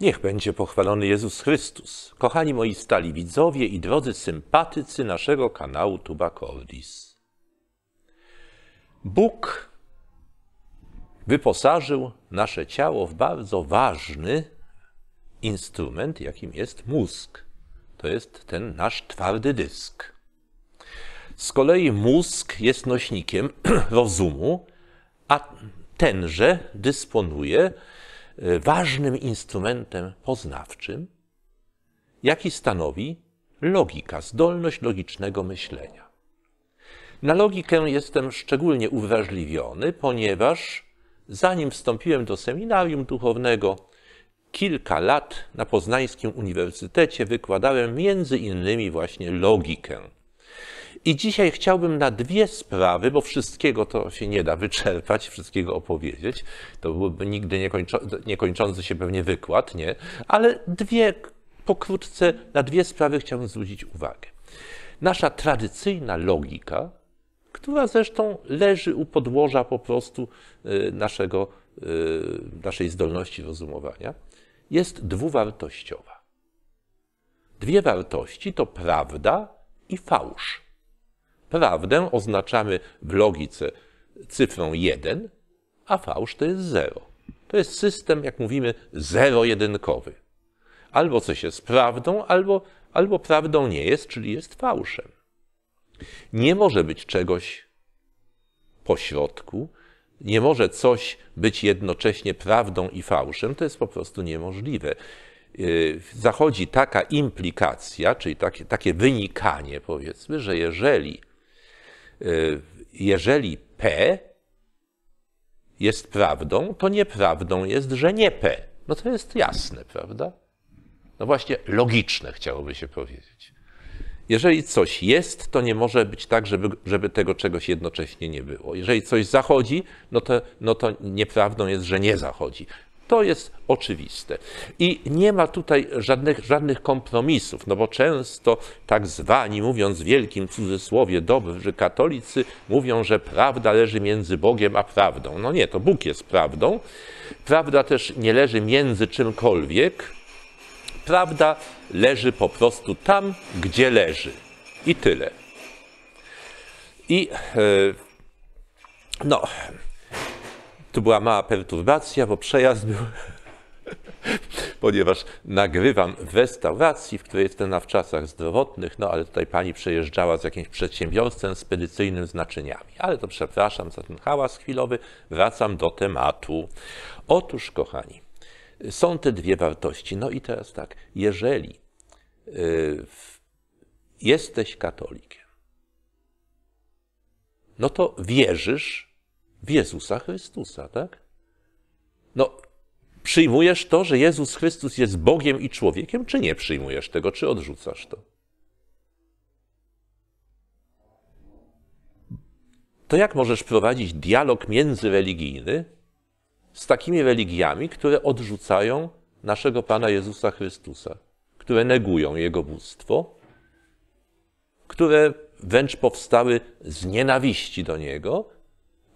Niech będzie pochwalony Jezus Chrystus. Kochani moi stali widzowie i drodzy sympatycy naszego kanału Tuba Bóg wyposażył nasze ciało w bardzo ważny instrument, jakim jest mózg. To jest ten nasz twardy dysk. Z kolei mózg jest nośnikiem rozumu, a tenże dysponuje Y, ważnym instrumentem poznawczym, jaki stanowi logika, zdolność logicznego myślenia. Na logikę jestem szczególnie uwrażliwiony, ponieważ zanim wstąpiłem do seminarium duchownego, kilka lat na Poznańskim Uniwersytecie wykładałem między innymi właśnie logikę i dzisiaj chciałbym na dwie sprawy, bo wszystkiego to się nie da wyczerpać, wszystkiego opowiedzieć. To byłby nigdy niekończący się pewnie wykład, nie? Ale dwie, pokrótce, na dwie sprawy chciałbym zwrócić uwagę. Nasza tradycyjna logika, która zresztą leży u podłoża po prostu y, naszego, y, naszej zdolności rozumowania, jest dwuwartościowa. Dwie wartości to prawda i fałsz. Prawdę oznaczamy w logice cyfrą 1, a fałsz to jest 0. To jest system, jak mówimy, zero-jedynkowy. Albo coś jest prawdą, albo, albo prawdą nie jest, czyli jest fałszem. Nie może być czegoś pośrodku, nie może coś być jednocześnie prawdą i fałszem, to jest po prostu niemożliwe. Yy, zachodzi taka implikacja, czyli takie, takie wynikanie, powiedzmy, że jeżeli Y, jeżeli P jest prawdą, to nieprawdą jest, że nie P. No to jest jasne, prawda? No właśnie, logiczne chciałoby się powiedzieć. Jeżeli coś jest, to nie może być tak, żeby, żeby tego czegoś jednocześnie nie było. Jeżeli coś zachodzi, no to, no to nieprawdą jest, że nie zachodzi. To jest oczywiste. I nie ma tutaj żadnych, żadnych kompromisów, no bo często tak zwani, mówiąc w wielkim cudzysłowie, dobrzy katolicy mówią, że prawda leży między Bogiem a prawdą. No nie, to Bóg jest prawdą. Prawda też nie leży między czymkolwiek. Prawda leży po prostu tam, gdzie leży. I tyle. I e, no. Tu była mała perturbacja, bo przejazd był ponieważ nagrywam w restauracji, w której jestem na wczasach zdrowotnych, no ale tutaj pani przejeżdżała z jakimś przedsiębiorstwem spedycyjnym z naczyniami. Ale to przepraszam za ten hałas chwilowy, wracam do tematu. Otóż, kochani, są te dwie wartości. No i teraz tak, jeżeli y, jesteś katolikiem, no to wierzysz, w Jezusa Chrystusa, tak? No, przyjmujesz to, że Jezus Chrystus jest Bogiem i człowiekiem, czy nie przyjmujesz tego, czy odrzucasz to? To jak możesz prowadzić dialog międzyreligijny z takimi religiami, które odrzucają naszego Pana Jezusa Chrystusa, które negują Jego bóstwo, które wręcz powstały z nienawiści do Niego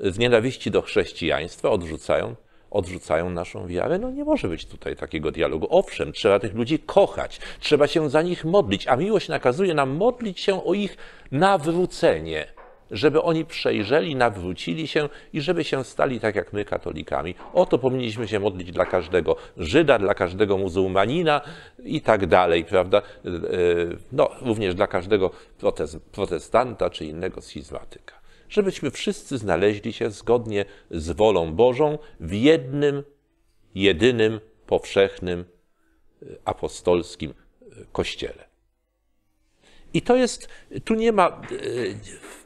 z nienawiści do chrześcijaństwa odrzucają, odrzucają naszą wiarę. No nie może być tutaj takiego dialogu. Owszem, trzeba tych ludzi kochać, trzeba się za nich modlić, a miłość nakazuje nam modlić się o ich nawrócenie, żeby oni przejrzeli, nawrócili się i żeby się stali tak jak my, katolikami. O to powinniśmy się modlić dla każdego Żyda, dla każdego muzułmanina i tak dalej, prawda? E, e, no, również dla każdego protestanta czy innego schizmatyka żebyśmy wszyscy znaleźli się zgodnie z wolą Bożą w jednym, jedynym, powszechnym, e, apostolskim e, kościele. I to jest, tu nie ma, e,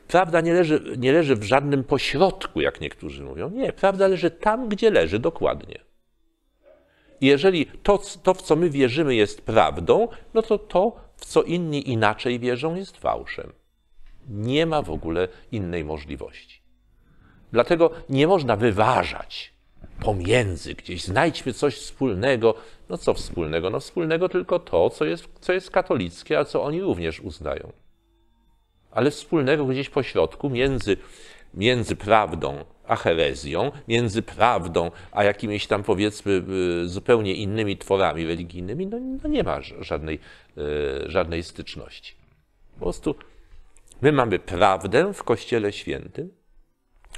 prawda nie leży, nie leży w żadnym pośrodku, jak niektórzy mówią. Nie, prawda leży tam, gdzie leży dokładnie. Jeżeli to, to, w co my wierzymy, jest prawdą, no to to, w co inni inaczej wierzą, jest fałszem. Nie ma w ogóle innej możliwości. Dlatego nie można wyważać pomiędzy gdzieś, znajdźmy coś wspólnego. No co wspólnego? No wspólnego tylko to, co jest, co jest katolickie, a co oni również uznają. Ale wspólnego gdzieś pośrodku między, między prawdą a herezją, między prawdą a jakimiś tam powiedzmy y, zupełnie innymi tworami religijnymi, no, no nie ma żadnej, y, żadnej styczności. Po prostu My mamy prawdę w Kościele Świętym,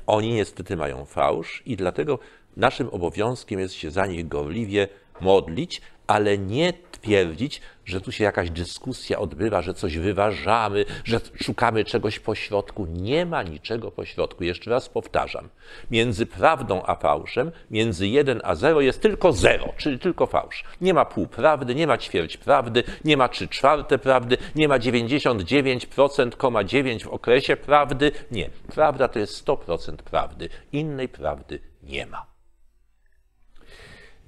oni niestety mają fałsz i dlatego naszym obowiązkiem jest się za nich gorliwie modlić, ale nie twierdzić, że tu się jakaś dyskusja odbywa, że coś wyważamy, że szukamy czegoś pośrodku. Nie ma niczego pośrodku. Jeszcze raz powtarzam. Między prawdą a fałszem, między 1 a 0 jest tylko 0, czyli tylko fałsz. Nie ma półprawdy, nie ma ćwierć prawdy, nie ma 3 czwarte prawdy, nie ma 99,9% w okresie prawdy. Nie. Prawda to jest 100% prawdy. Innej prawdy nie ma.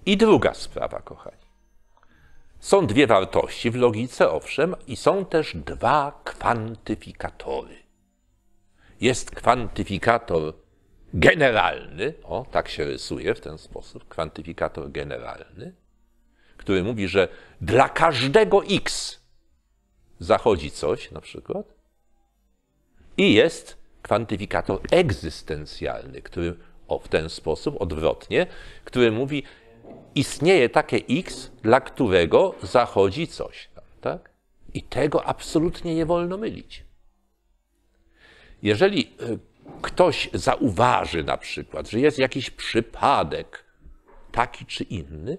I druga sprawa, kochani. Są dwie wartości w logice, owszem, i są też dwa kwantyfikatory. Jest kwantyfikator generalny, o tak się rysuje w ten sposób, kwantyfikator generalny, który mówi, że dla każdego x zachodzi coś na przykład, i jest kwantyfikator egzystencjalny, który o w ten sposób, odwrotnie, który mówi, istnieje takie X, dla którego zachodzi coś. tak? I tego absolutnie nie wolno mylić. Jeżeli e, ktoś zauważy na przykład, że jest jakiś przypadek, taki czy inny,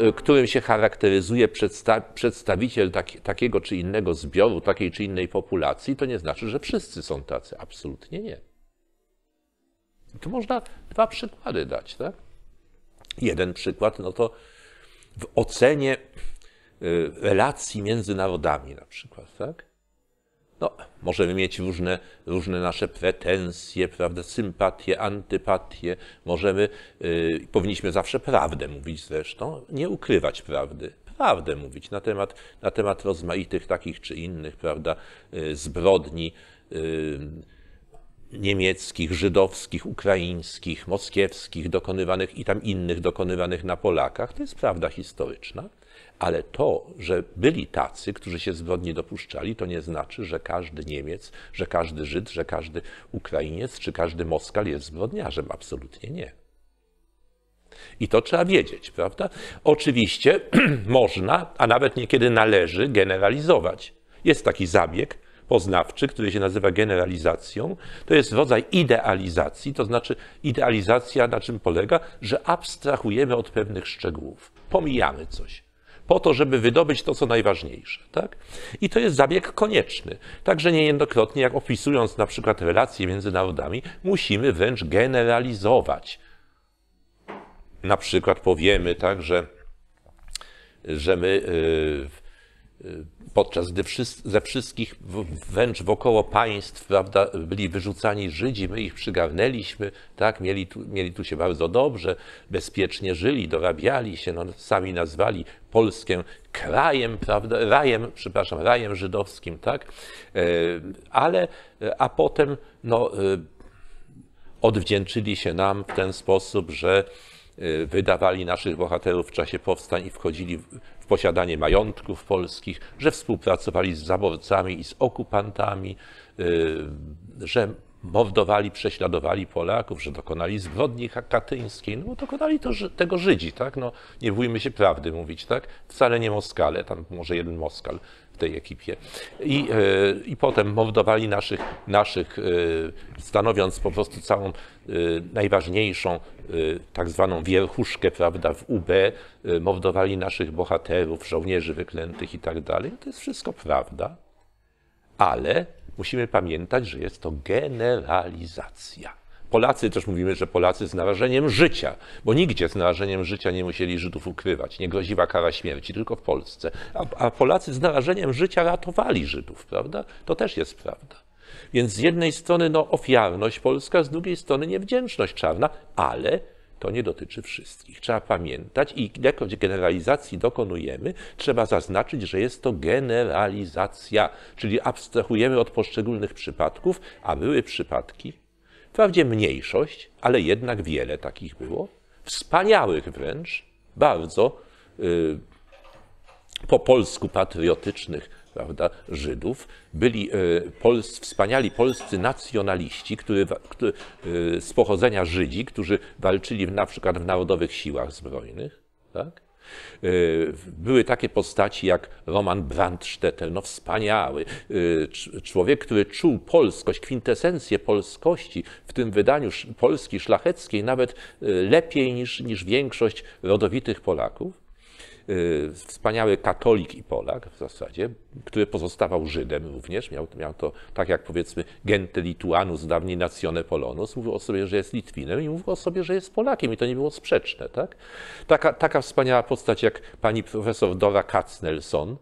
e, którym się charakteryzuje przedsta przedstawiciel taki, takiego czy innego zbioru, takiej czy innej populacji, to nie znaczy, że wszyscy są tacy. Absolutnie nie. tu można dwa przykłady dać, tak? Jeden przykład, no to w ocenie y, relacji między narodami na przykład, tak? No, możemy mieć różne, różne nasze pretensje, prawda, sympatie, antypatie. Możemy, yy, powinniśmy zawsze prawdę mówić zresztą, nie ukrywać prawdy. Prawdę mówić na temat, na temat rozmaitych takich czy innych, prawda, yy, zbrodni. Yy, niemieckich, żydowskich, ukraińskich, moskiewskich dokonywanych i tam innych dokonywanych na Polakach. To jest prawda historyczna. Ale to, że byli tacy, którzy się zbrodni dopuszczali, to nie znaczy, że każdy Niemiec, że każdy Żyd, że każdy Ukrainiec czy każdy Moskal jest zbrodniarzem. Absolutnie nie. I to trzeba wiedzieć, prawda? Oczywiście można, a nawet niekiedy należy generalizować. Jest taki zabieg poznawczy, który się nazywa generalizacją. To jest rodzaj idealizacji, to znaczy idealizacja na czym polega, że abstrahujemy od pewnych szczegółów, pomijamy coś po to, żeby wydobyć to, co najważniejsze. Tak? I to jest zabieg konieczny. Także niejednokrotnie, jak opisując na przykład relacje między narodami, musimy wręcz generalizować. Na przykład powiemy tak, że, że my y, Y, podczas gdy wszyscy, ze wszystkich wręcz wokoło państw prawda, byli wyrzucani Żydzi, my ich przygarnęliśmy, tak, mieli tu, mieli tu się bardzo dobrze, bezpiecznie żyli, dorabiali się, no, sami nazwali Polskę krajem, prawda, rajem, przepraszam, rajem żydowskim, tak, e, ale, a potem, no, e, odwdzięczyli się nam w ten sposób, że e, wydawali naszych bohaterów w czasie powstań i wchodzili posiadanie majątków polskich, że współpracowali z zaborcami i z okupantami, y, że mordowali, prześladowali Polaków, że dokonali zbrodni katyńskiej, no dokonali to, tego Żydzi, tak? No, nie bójmy się prawdy mówić, tak? Wcale nie Moskale, tam może jeden Moskal tej ekipie. I, e, i potem mordowali naszych, naszych e, stanowiąc po prostu całą e, najważniejszą tak zwaną wierchuszkę prawda, w UB, mordowali naszych bohaterów, żołnierzy wyklętych i tak dalej. To jest wszystko prawda, ale musimy pamiętać, że jest to generalizacja. Polacy też mówimy, że Polacy z narażeniem życia, bo nigdzie z narażeniem życia nie musieli Żydów ukrywać. Nie groziła kara śmierci, tylko w Polsce. A, a Polacy z narażeniem życia ratowali Żydów, prawda? To też jest prawda. Więc z jednej strony no, ofiarność polska, z drugiej strony niewdzięczność czarna, ale to nie dotyczy wszystkich. Trzeba pamiętać i jakoś generalizacji dokonujemy, trzeba zaznaczyć, że jest to generalizacja, czyli abstrahujemy od poszczególnych przypadków, a były przypadki, Wprawdzie mniejszość, ale jednak wiele takich było, wspaniałych wręcz, bardzo y, po polsku patriotycznych prawda, Żydów. Byli y, pols, wspaniali polscy nacjonaliści, który, który, z pochodzenia Żydzi, którzy walczyli w, na przykład w Narodowych Siłach Zbrojnych. Tak? Y, były takie postaci jak Roman Brandstetter, no wspaniały, y, człowiek, który czuł polskość, kwintesencję polskości w tym wydaniu Polski szlacheckiej nawet y, lepiej niż, niż większość rodowitych Polaków. Y, wspaniały katolik i Polak w zasadzie, który pozostawał Żydem również, miał, miał to tak jak powiedzmy gente lituanus, dawniej nazione polonus, mówił o sobie, że jest Litwinem i mówił o sobie, że jest Polakiem i to nie było sprzeczne. Tak? Taka, taka wspaniała postać jak pani profesor Dora Katznelson,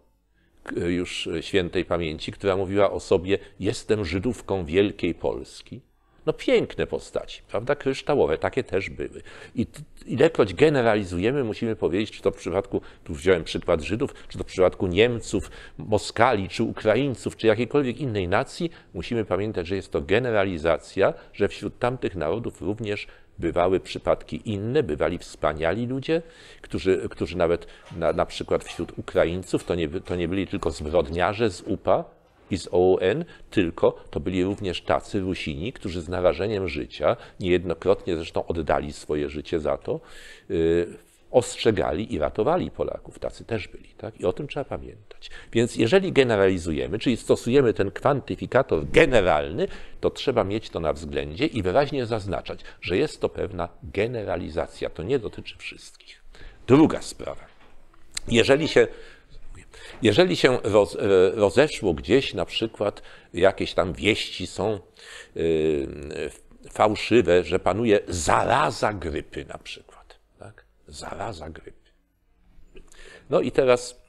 już świętej pamięci, która mówiła o sobie, jestem Żydówką Wielkiej Polski. No piękne postaci, prawda, kryształowe, takie też były. I ilekroć generalizujemy, musimy powiedzieć, czy to w przypadku, tu wziąłem przykład Żydów, czy to w przypadku Niemców, Moskali, czy Ukraińców, czy jakiejkolwiek innej nacji, musimy pamiętać, że jest to generalizacja, że wśród tamtych narodów również bywały przypadki inne, bywali wspaniali ludzie, którzy, którzy nawet na, na przykład wśród Ukraińców to nie, to nie byli tylko zbrodniarze z UPA, i z OUN, tylko to byli również tacy Rusini, którzy z narażeniem życia, niejednokrotnie zresztą oddali swoje życie za to, y, ostrzegali i ratowali Polaków. Tacy też byli, tak? I o tym trzeba pamiętać. Więc jeżeli generalizujemy, czyli stosujemy ten kwantyfikator generalny, to trzeba mieć to na względzie i wyraźnie zaznaczać, że jest to pewna generalizacja. To nie dotyczy wszystkich. Druga sprawa. Jeżeli się jeżeli się roz, e, rozeszło gdzieś, na przykład jakieś tam wieści są e, fałszywe, że panuje zaraza grypy na przykład. Tak? Zaraza grypy. No i teraz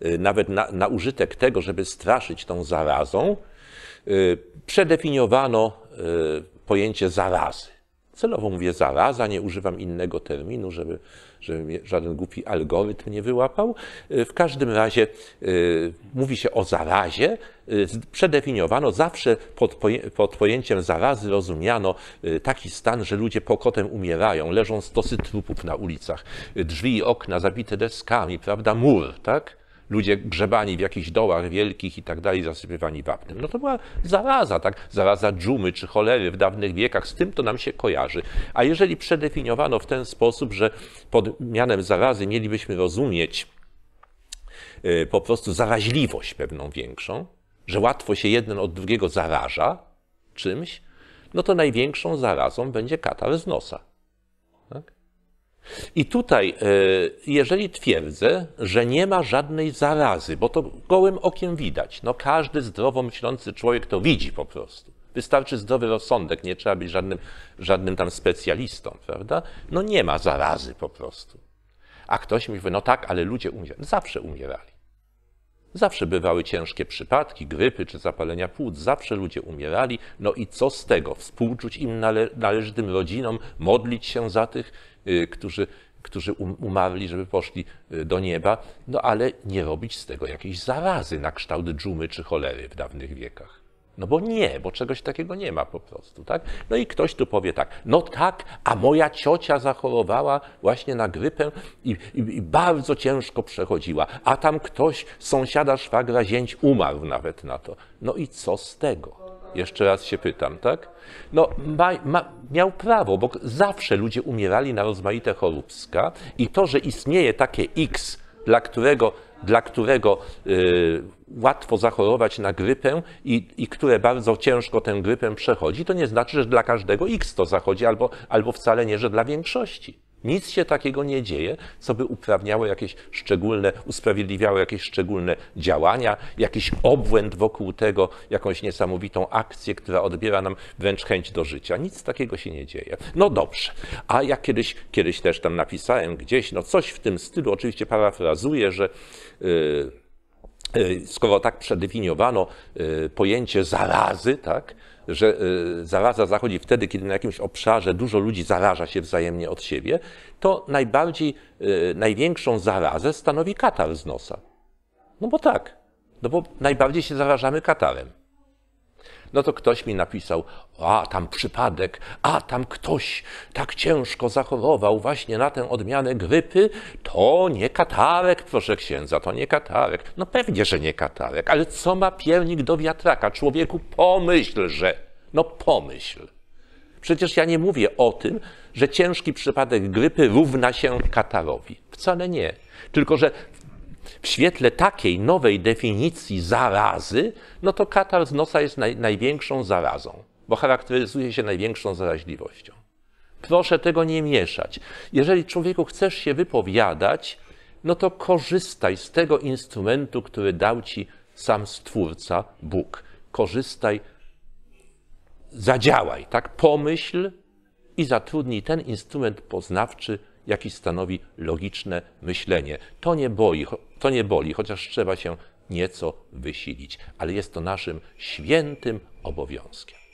e, nawet na, na użytek tego, żeby straszyć tą zarazą, przedefiniowano pojęcie zarazy. Celowo mówię zaraza, nie używam innego terminu, żeby, żeby żaden głupi algorytm nie wyłapał. Y, w każdym razie y, mówi się o zarazie. Y, przedefiniowano zawsze pod, pod, pojęciem zarazy rozumiano taki stan, że ludzie pokotem umierają, leżą stosy trupów na ulicach, drzwi i okna zabite deskami, prawda, mur, tak? ludzie grzebani w jakichś dołach wielkich i tak dalej, zasypywani wapnem. No to była zaraza, tak? Zaraza dżumy czy cholery w dawnych wiekach, z tym to nam się kojarzy. A jeżeli przedefiniowano w ten sposób, że pod mianem zarazy mielibyśmy rozumieć y, po prostu zaraźliwość pewną większą, że łatwo się jeden od drugiego zaraża czymś, no to największą zarazą będzie katar z nosa. Tak? I tutaj, e, jeżeli twierdzę, że nie ma żadnej zarazy, bo to gołym okiem widać, no każdy zdrowo myślący człowiek to widzi po prostu. Wystarczy zdrowy rozsądek, nie trzeba być żadnym, żadnym tam specjalistą, prawda? No nie ma zarazy po prostu. A ktoś mi mówi, no tak, ale ludzie umierali. Zawsze umierali. Zawsze bywały ciężkie przypadki, grypy czy zapalenia płuc, zawsze ludzie umierali. No i co z tego? Współczuć im nale rodzinom, modlić się za tych Y, którzy, którzy um, umarli, żeby poszli y, do nieba, no ale nie robić z tego jakiejś zarazy na kształt dżumy czy cholery w dawnych wiekach. No bo nie, bo czegoś takiego nie ma po prostu, tak? No i ktoś tu powie tak, no tak, a moja ciocia zachorowała właśnie na grypę i, i, i bardzo ciężko przechodziła, a tam ktoś, sąsiada szwagra, zięć umarł nawet na to. No i co z tego? Jeszcze raz się pytam, tak? No, ma, ma, miał prawo, bo zawsze ludzie umierali na rozmaite choróbska i to, że istnieje takie X, dla którego, dla którego yy, łatwo zachorować na grypę i, i które bardzo ciężko tę grypę przechodzi, to nie znaczy, że dla każdego X to zachodzi, albo, albo wcale nie, że dla większości. Nic się takiego nie dzieje, co by uprawniało jakieś szczególne, usprawiedliwiało jakieś szczególne działania, jakiś obłęd wokół tego, jakąś niesamowitą akcję, która odbiera nam wręcz chęć do życia. Nic takiego się nie dzieje. No dobrze. A ja kiedyś, kiedyś też tam napisałem gdzieś, no coś w tym stylu, oczywiście parafrazuję, że. Yy, E, skoro tak przedefiniowano e, pojęcie zarazy, tak, że e, zaraza zachodzi wtedy, kiedy na jakimś obszarze dużo ludzi zaraża się wzajemnie od siebie, to najbardziej, największą zarazę stanowi katar z nosa. No bo tak, no bo najbardziej się zarażamy katarem. No to ktoś mi napisał, a tam przypadek, a tam ktoś tak ciężko zachorował właśnie na tę odmianę grypy, to nie katarek, proszę księdza, to nie katarek. No pewnie, że nie katarek, ale co ma piernik do wiatraka? Człowieku, pomyśl, że. No pomyśl. Przecież ja nie mówię o tym, że ciężki przypadek grypy równa się katarowi. Wcale nie. Tylko, że w świetle takiej nowej definicji zarazy, no to katar z nosa jest naj, największą zarazą, bo charakteryzuje się największą zaraźliwością. Proszę tego nie mieszać. Jeżeli człowieku chcesz się wypowiadać, no to korzystaj z tego instrumentu, który dał ci sam Stwórca, Bóg. Korzystaj, zadziałaj, tak? Pomyśl i zatrudnij ten instrument poznawczy, jaki stanowi logiczne myślenie. To nie boli, to nie boli chociaż trzeba się nieco wysilić, ale jest to naszym świętym obowiązkiem.